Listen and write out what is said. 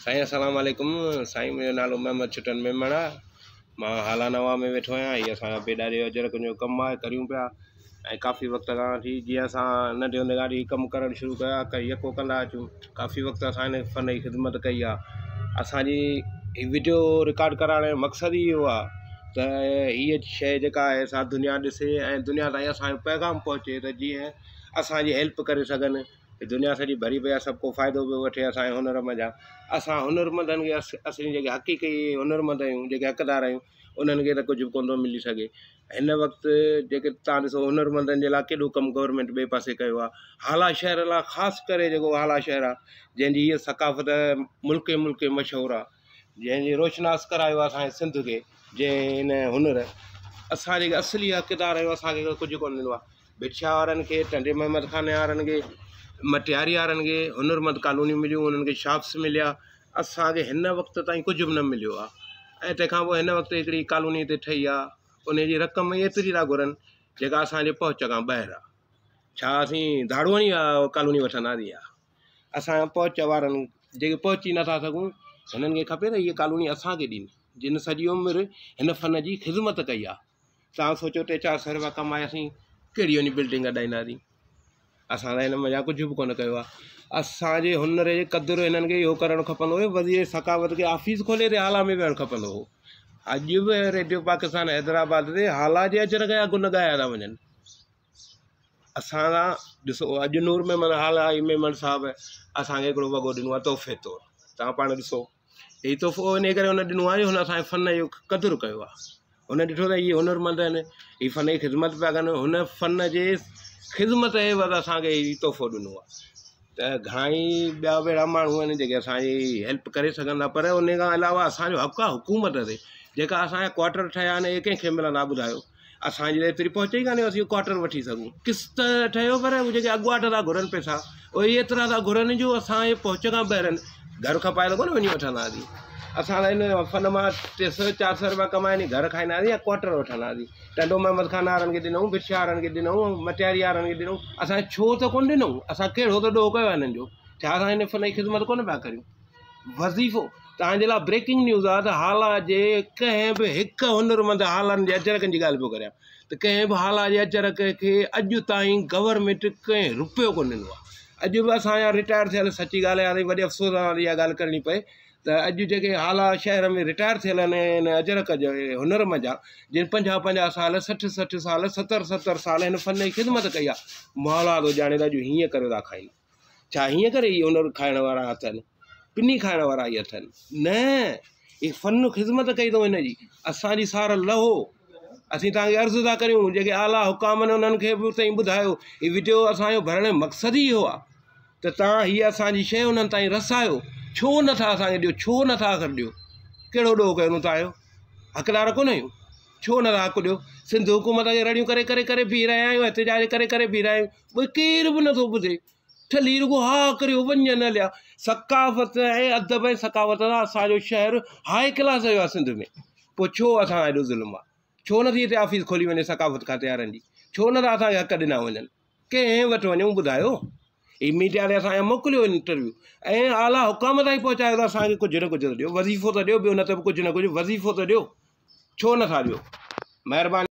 साईं असलामकुम साई मुझे नालो महमद छुटन मेमण आहे मां हाला नवा में वेठो आया हीअ असांजा बेडारी अजर जो कम आहे करियूं काफ़ी वक़्त का वठी जीअं असां नंढे हूंदे खां वठी शुरू कयो कई यको कंदा अच्छा काफ़ी वक़्त अस इन फन की ख़िदमत कई है असांजी वीडियो रिकॉर्ड कराने मकसद ही यो है ये शा शइ दुनिया दिसे दुनिया तैगाम पहुंचे तो जी असि हेल्प कर सन दुनिया सॼी भरी पई आहे सभु को फ़ाइदो पियो वठे असांजे हुनरम जा असां हुनरमंदनि खे अस असीं जेके हक़ीक़ी हुनरमंद आहियूं जेके हक़दार आहियूं उन्हनि खे त कुझु कोन थो मिली सघे हिन वक़्तु जेके तव्हां ॾिसो हुनरमंदनि जे लाइ केॾो कमु गवर्नमेंट ॿिए पासे कयो आहे हाला शहर लाइ ख़ासि करे जेको हाला शहर आहे जंहिंजी हीअ सकाफ़त मुल्क मुल्क मशहूरु आहे जंहिंजी रोशनास करायो आहे असांजे सिंध खे जंहिं हिन हुनर असां जेके असली हक़दार आहियूं असांखे कुझु कोन ॾिनो आहे भिक्षा वारनि खे टंडे महमद खाने वारनि खे मटियारी वारनि खे हुनरमंद कॉलोनी मिलियूं उन्हनि शॉप्स मिलिया अस हिन वक़्तु ताईं कुझु न मिलियो आहे ऐं तंहिंखां पोइ हिन कॉलोनी ठही आहे उन रक़म एतिरी था घुरनि जेका असांजे पहुच खां ॿाहिरि आहे छा असीं कॉलोनी वठंदासीं अस असांजा पहुच वारनि जेके पहुची नथा सघूं खपे त इहा कॉलोनी असांखे ॾिनी जिन सारी उम्र हिन फ़न की ख़िदमत कई आहे सोचो टे चार सौ रुपया कमायासी कड़ी वञी बिल्डिंग अॾाईंदासीं असां त हिन मज़ा कुझु बि कोन कयो आहे असांजे हुनर जे कदुरु हिननि खे इहो करणु खपंदो हुयो वरी सकावत खे ऑफिस खोले ते आला में वेहणु खपंदो हुओ अॼु बि रेडियो पाकिस्तान हैदराबाद ते हाला जे अचरक जा गुन ॻाया था वञनि असांखां ॾिसो अॼु नूर में मन आला ही मेम साहब असांखे हिकिड़ो वॻो ॾिनो आहे तोहफ़े तौरु तव्हां पाण ॾिसो हीउ तोहफ़ो इन करे हुन ॾिनो आहे हुन असांजे फन जो कदुरु कयो आहे हुन ॾिठो त हीअ हुनरमंद आहिनि हीअ फन जी ख़िदमत पिया कनि हुन फन जे ख़िदमत जे असांखे ई तोहफ़ो ॾिनो आहे त घणाई ॿिया अहिड़ा माण्हू आहिनि जेके असांजी हेल्प करे सघंदा पर उन खां अलावा असांजो हक़ु आहे हुकूमत ते जेका असांजा क्वाटर ठहिया आहिनि इहे कंहिंखे मिलंदा ॿुधायो असांजी एतिरी पहुचे ई कान्हे असीं क्वाटर वठी सघूं किस्त ठहियो पर उहे जेके अॻुवाट था घुरनि पैसा उहे एतिरा था घुरनि जो असांजे पहुच पहुचण खां ॿाहिरनि घर खां पाए कोन वञी वठंदासीं असां हिन फन मां टे सौ चारि सौ रुपया कमाए नि घर खाईंदासीं या क्वाटर वठंदासीं टंडो महमद खान वारनि खे ॾिनऊं भिक्षा वारनि खे ॾिनऊं मटियारी वारनि खे ॾिनऊं असां छो त कोन ॾिनऊं असां कहिड़ो त तॾो कयो आहे हिननि जो छा असां हिन फन जी ख़िदमत कोन पिया करियूं वज़ीफ़ो तव्हांजे लाइ ब्रेकिंग न्यूज़ आहे त हाला जे कंहिं बि हिकु हुनरमंद हालनि जे अचरकनि जी ॻाल्हि पियो करियां त कंहिं बि हाला जे अचरक खे अॼु ताईं गवर्नमेंट कंहिं रुपयो कोन ॾिनो आहे अॼु बि असां या रिटायर थियल सची ॻाल्हि आहे वॾे अफ़सोस अफ़सोसा इहा ॻाल्हि करणी पए त अॼु जेके आला शहर में रिटायर थियल आहिनि हिन अजरक जो हुनर मजा जिन पंजाहु पंजाहु साल सठि सठि साल सतरि सतरि साल हिन फन जी ख़िदमत कई आहे मोहलाद ॼाणे त अॼु हीअं करे था खाइनि छा हीअं करे इहे हुनर खाइण वारा अथनि पिनी खाइण वारा ई अथनि न हीअ फन ख़िदमत कई अथऊं हिन जी असांजी सार लहो असीं तव्हांखे अर्ज़ु था करियूं जेके आला हुकाम आहिनि उन्हनि खे बि उते ॿुधायो हीउ वीडियो असांजो भरण जो मक़सदु ई इहो आहे त तव्हां हीअ असांजी शइ हुननि ताईं रसायो छो नथा असांखे ॾियो छो नथा असरु ॾियो कहिड़ो ॾोहु कयूं तव्हांजो हक़दार कोन आहियूं छो नथा हक़ु ॾियो सिंधु हुकूमत खे रड़ियूं करे करे करे बीह रहिया आहियूं हिते जा करे बीह रहिया आहियूं ॿियो केरु बि नथो ॿुधे ठली रुगो हा करियो वञ न हलिया सकाफ़त ऐं अदब ऐं सकाफ़त सां असांजो शहरु हाई क्लास जो आहे सिंध में पोइ छो असां हेॾो ज़ुल्म आहे छो नथी हिते ऑफ़िस खोली वञे सकाफ़त खां तयारनि जी छो नथा असांखे हक़ु ॾिना वञनि कंहिं वटि वञूं ॿुधायो हीअ मीडिया ते असांजो मोकिलियो इंटरव्यू ऐं आला हुकाम ताईं पहुचायो त असांखे कुझु न कुझु त ॾियो वज़ीफ़ो त ॾियो ॿियो न त कुझु न कुझु वज़ीफ़ो त ॾियो छो नथा ॾियो महिरबानी